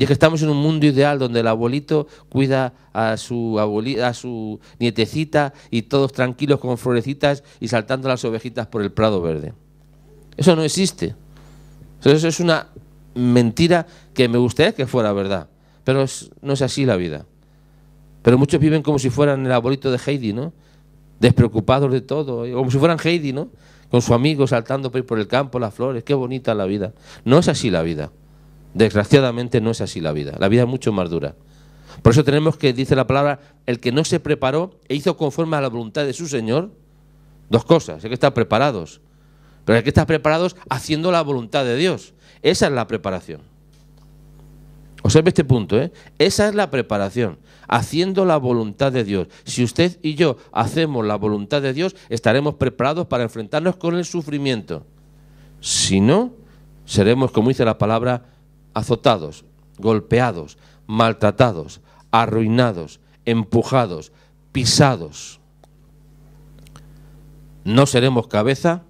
Y es que estamos en un mundo ideal donde el abuelito cuida a su, a su nietecita y todos tranquilos con florecitas y saltando las ovejitas por el prado verde. Eso no existe. Eso es una mentira que me gustaría que fuera verdad, pero no es así la vida. Pero muchos viven como si fueran el abuelito de Heidi, ¿no? Despreocupados de todo, eh, como si fueran Heidi, ¿no? Con su amigo saltando por el campo, las flores, qué bonita la vida. No es así la vida. Desgraciadamente no es así la vida. La vida es mucho más dura. Por eso tenemos que, dice la palabra, el que no se preparó e hizo conforme a la voluntad de su Señor, dos cosas, hay que estar preparados. Pero hay que estar preparados haciendo la voluntad de Dios. Esa es la preparación. Observe este punto, ¿eh? Esa es la preparación, haciendo la voluntad de Dios. Si usted y yo hacemos la voluntad de Dios, estaremos preparados para enfrentarnos con el sufrimiento. Si no, seremos, como dice la palabra, azotados, golpeados, maltratados, arruinados, empujados, pisados. No seremos cabeza,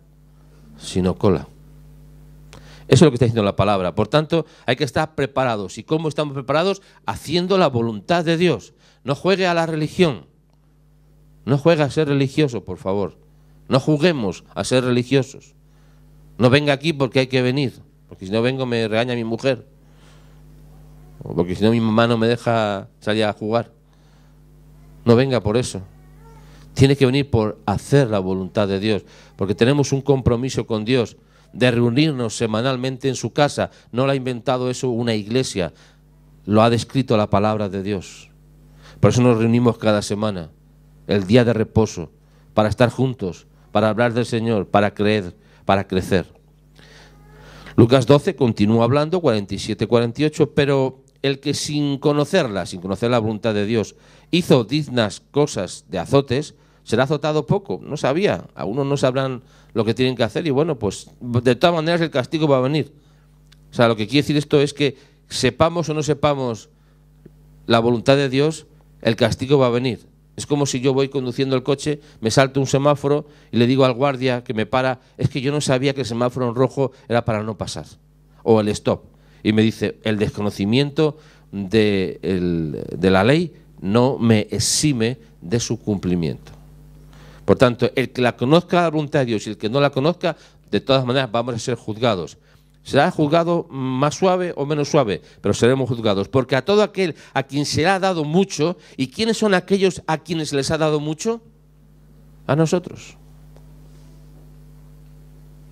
sino cola. Eso es lo que está diciendo la palabra. Por tanto, hay que estar preparados. ¿Y cómo estamos preparados? Haciendo la voluntad de Dios. No juegue a la religión. No juegue a ser religioso, por favor. No juguemos a ser religiosos. No venga aquí porque hay que venir porque si no vengo me regaña mi mujer, porque si no mi mamá no me deja salir a jugar. No venga por eso. Tiene que venir por hacer la voluntad de Dios, porque tenemos un compromiso con Dios de reunirnos semanalmente en su casa. No lo ha inventado eso una iglesia, lo ha descrito la palabra de Dios. Por eso nos reunimos cada semana, el día de reposo, para estar juntos, para hablar del Señor, para creer, para crecer. Lucas 12 continúa hablando, 47-48, pero el que sin conocerla, sin conocer la voluntad de Dios, hizo dignas cosas de azotes, será azotado poco. No sabía, algunos no sabrán lo que tienen que hacer y bueno, pues de todas maneras el castigo va a venir. O sea, lo que quiere decir esto es que sepamos o no sepamos la voluntad de Dios, el castigo va a venir. Es como si yo voy conduciendo el coche, me salto un semáforo y le digo al guardia que me para, es que yo no sabía que el semáforo en rojo era para no pasar, o el stop. Y me dice, el desconocimiento de, la ley no me exime de su cumplimiento. Por tanto, el que la conozca la voluntad de Dios y el que no la conozca, de todas maneras vamos a ser juzgados será juzgado más suave o menos suave, pero seremos juzgados. Porque a todo aquel a quien se le ha dado mucho, ¿y quiénes son aquellos a quienes les ha dado mucho? A nosotros.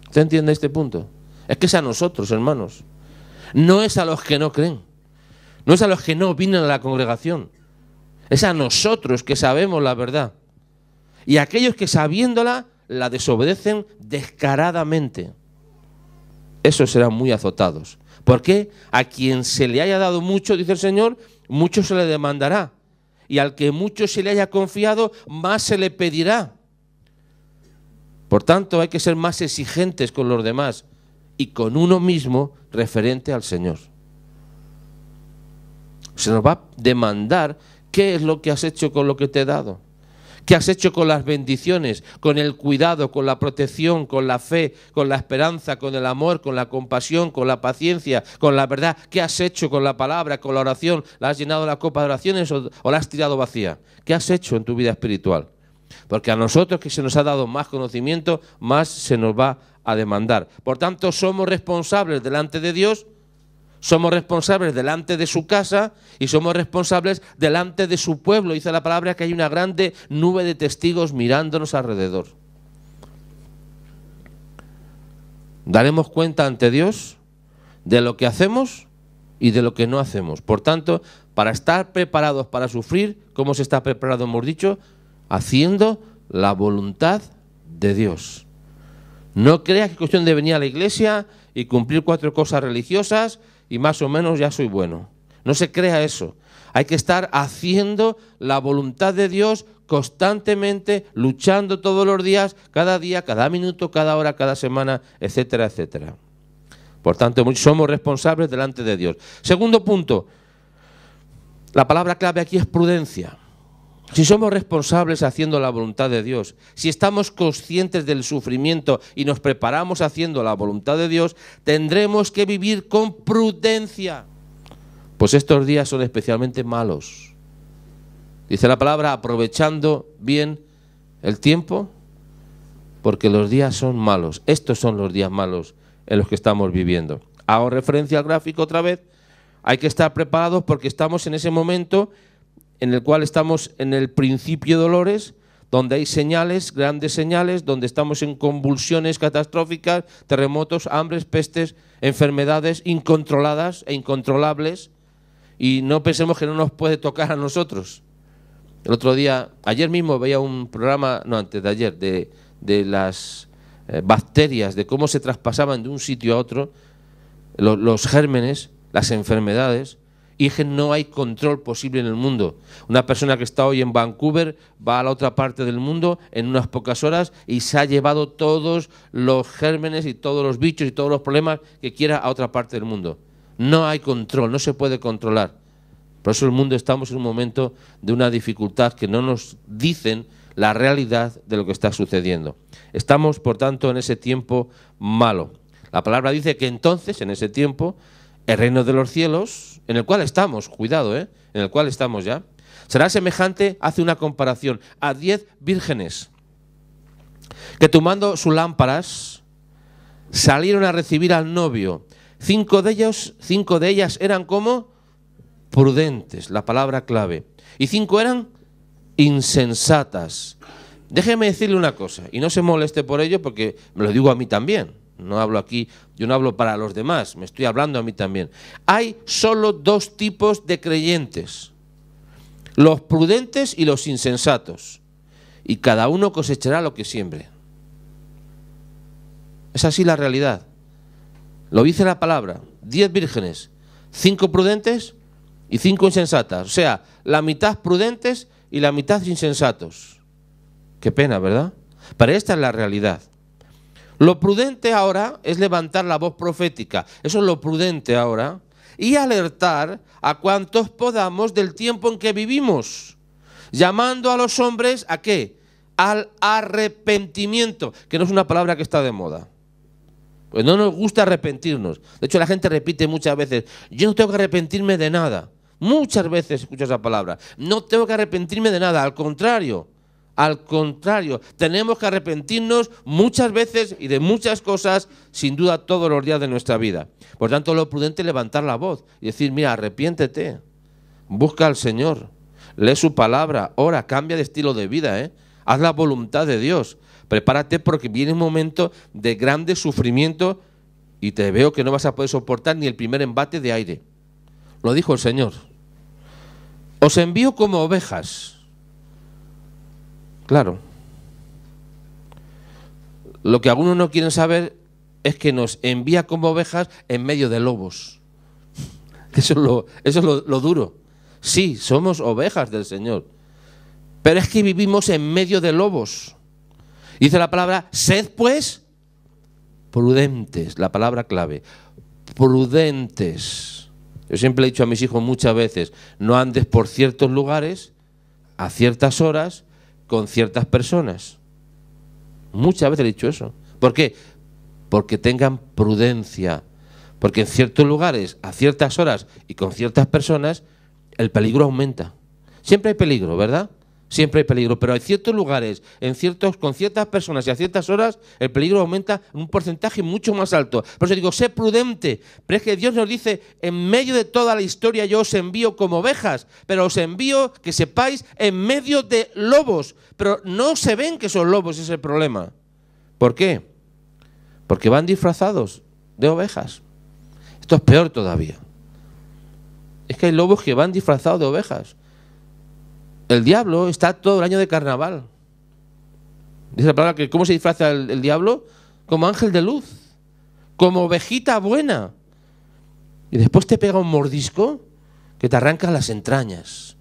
¿Usted entiende este punto? Es que es a nosotros, hermanos. No es a los que no creen. No es a los que no vienen a la congregación. Es a nosotros que sabemos la verdad. Y a aquellos que sabiéndola la desobedecen descaradamente esos serán muy azotados. qué? a quien se le haya dado mucho, dice el Señor, mucho se le demandará. Y al que mucho se le haya confiado, más se le pedirá. Por tanto, hay que ser más exigentes con los demás y con uno mismo referente al Señor. Se nos va a demandar qué es lo que has hecho con lo que te he dado. ¿Qué has hecho con las bendiciones, con el cuidado, con la protección, con la fe, con la esperanza, con el amor, con la compasión, con la paciencia, con la verdad, qué has hecho con la palabra, con la oración, la has llenado la copa de oraciones o la has tirado vacía, qué has hecho en tu vida espiritual. Porque a nosotros que se nos ha dado más conocimiento, más se nos va a demandar. Por tanto, somos responsables delante de Dios somos responsables delante de su casa y somos responsables delante de su pueblo. Dice la palabra que hay una grande nube de testigos mirándonos alrededor. Daremos cuenta ante Dios de lo que hacemos y de lo que no hacemos. Por tanto, para estar preparados para sufrir, como se está preparado, hemos dicho, haciendo la voluntad de Dios. No creas que es cuestión de venir a la iglesia y cumplir cuatro cosas religiosas y más o menos ya soy bueno. No se crea eso. Hay que estar haciendo la voluntad de Dios constantemente, luchando todos los días, cada día, cada minuto, cada hora, cada semana, etcétera, etcétera. Por tanto, somos responsables delante de Dios. Segundo punto, la palabra clave aquí es prudencia. Si somos responsables haciendo la voluntad de Dios, si estamos conscientes del sufrimiento y nos preparamos haciendo la voluntad de Dios, tendremos que vivir con prudencia. Pues estos días son especialmente malos. Dice la palabra aprovechando bien el tiempo, porque los días son malos. Estos son los días malos en los que estamos viviendo. Hago referencia al gráfico otra vez. Hay que estar preparados porque estamos en ese momento en el cual estamos en el principio de dolores, donde hay señales, grandes señales, donde estamos en convulsiones catastróficas, terremotos, hambres, pestes, enfermedades incontroladas e incontrolables, y no pensemos que no nos puede tocar a nosotros. El otro día, ayer mismo veía un programa, no antes de ayer, de, las eh, bacterias, de cómo se traspasaban de un sitio a otro los gérmenes, las enfermedades, y es que no hay control posible en el mundo. Una persona que está hoy en Vancouver va a la otra parte del mundo en unas pocas horas y se ha llevado todos los gérmenes y todos los bichos y todos los problemas que quiera a otra parte del mundo. No hay control, no se puede controlar. Por eso el mundo estamos en un momento de una dificultad que no nos dicen la realidad de lo que está sucediendo. Estamos, por tanto, en ese tiempo malo. La palabra dice que entonces, en ese tiempo, el reino de los cielos en el cual estamos, cuidado, ¿eh? en el cual estamos ya, será semejante, hace una comparación, a diez vírgenes que tomando sus lámparas salieron a recibir al novio. Cinco de, ellos, cinco de ellas eran como prudentes, la palabra clave, y cinco eran insensatas. Déjeme decirle una cosa, y no se moleste por ello porque me lo digo a mí también no hablo aquí, yo no hablo para los demás, me estoy hablando a mí también. Hay solo dos tipos de creyentes, los prudentes y los insensatos, y cada uno cosechará lo que siembre. Es así la realidad. Lo dice la palabra, diez vírgenes, cinco prudentes y cinco insensatas, o sea, la mitad prudentes y la mitad insensatos. Qué pena, ¿verdad? Para esta es la realidad. Lo prudente ahora es levantar la voz profética. Eso es lo prudente ahora. Y alertar a cuantos podamos del tiempo en que vivimos. Llamando a los hombres a qué? Al arrepentimiento, que no es una palabra que está de moda. Pues no nos gusta arrepentirnos. De hecho, la gente repite muchas veces, yo no tengo que arrepentirme de nada. Muchas veces escucho esa palabra. No tengo que arrepentirme de nada. Al contrario, al contrario, tenemos que arrepentirnos muchas veces y de muchas cosas, sin duda, todos los días de nuestra vida. Por tanto, lo prudente es levantar la voz y decir, mira, arrepiéntete, busca al Señor, lee su palabra, ora, cambia de estilo de vida, ¿eh? haz la voluntad de Dios, prepárate porque viene un momento de grande sufrimiento y te veo que no vas a poder soportar ni el primer embate de aire. Lo dijo el Señor. Os envío como ovejas Claro. Lo que algunos no quieren saber es que nos envía como ovejas en medio de lobos. Eso es lo, eso es lo, duro. Sí, somos ovejas del Señor. Pero es que vivimos en medio de lobos. Dice la palabra, sed pues prudentes, la palabra clave, prudentes. Yo siempre he dicho a mis hijos muchas veces, no andes por ciertos lugares, a ciertas horas, con ciertas personas. Muchas veces he dicho eso. ¿Por qué? Porque tengan prudencia. Porque en ciertos lugares, a ciertas horas y con ciertas personas, el peligro aumenta. Siempre hay peligro, ¿verdad? siempre hay peligro, pero en ciertos lugares, en ciertos, con ciertas personas y a ciertas horas, el peligro aumenta en un porcentaje mucho más alto. Por eso digo, sé prudente, pero es que Dios nos dice, en medio de toda la historia yo os envío como ovejas, pero os envío, que sepáis, en medio de lobos, pero no se ven que son lobos, ese es el problema. ¿Por qué? Porque van disfrazados de ovejas. Esto es peor todavía. Es que hay lobos que van disfrazados de ovejas el diablo está todo el año de carnaval. Dice la palabra que cómo se disfraza el, diablo como ángel de luz, como ovejita buena. Y después te pega un mordisco que te arranca las entrañas.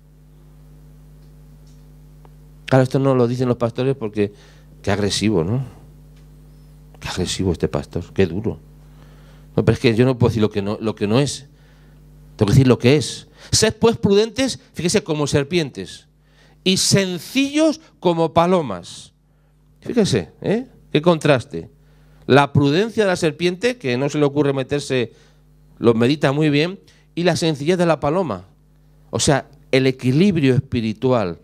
Claro, esto no lo dicen los pastores porque qué agresivo, ¿no? Qué agresivo este pastor, qué duro. No, pero es que yo no puedo decir lo que no, lo que no es. Tengo que decir lo que es. Sed pues prudentes, fíjese, como serpientes y sencillos como palomas. Fíjese, ¿eh? Qué contraste. La prudencia de la serpiente, que no se le ocurre meterse, lo medita muy bien, y la sencillez de la paloma. O sea, el equilibrio espiritual